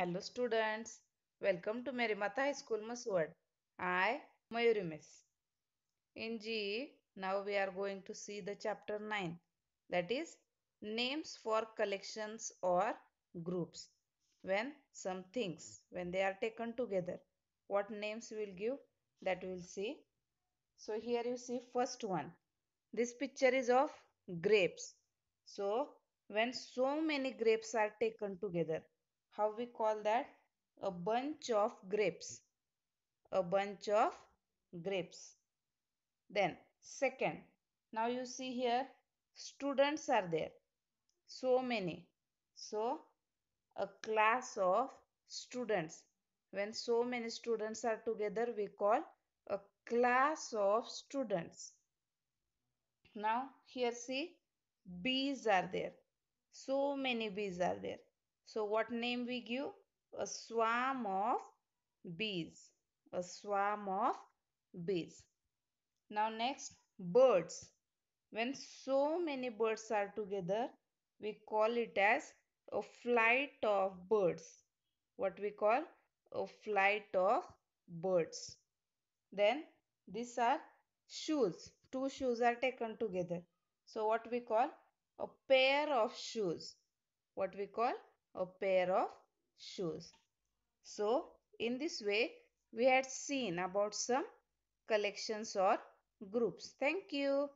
Hello students. Welcome to Mary Mata High School Maswad. I Mayuri Miss. In G, now we are going to see the chapter 9 that is names for collections or groups. When some things, when they are taken together, what names we will give that we will see. So here you see first one. This picture is of grapes. So when so many grapes are taken together, how we call that? A bunch of grapes. A bunch of grapes. Then second, now you see here students are there. So many. So a class of students. When so many students are together we call a class of students. Now here see bees are there. So many bees are there. So what name we give? A swarm of bees. A swarm of bees. Now next, birds. When so many birds are together, we call it as a flight of birds. What we call a flight of birds. Then these are shoes. Two shoes are taken together. So what we call a pair of shoes. What we call a pair of shoes. So, in this way, we had seen about some collections or groups. Thank you.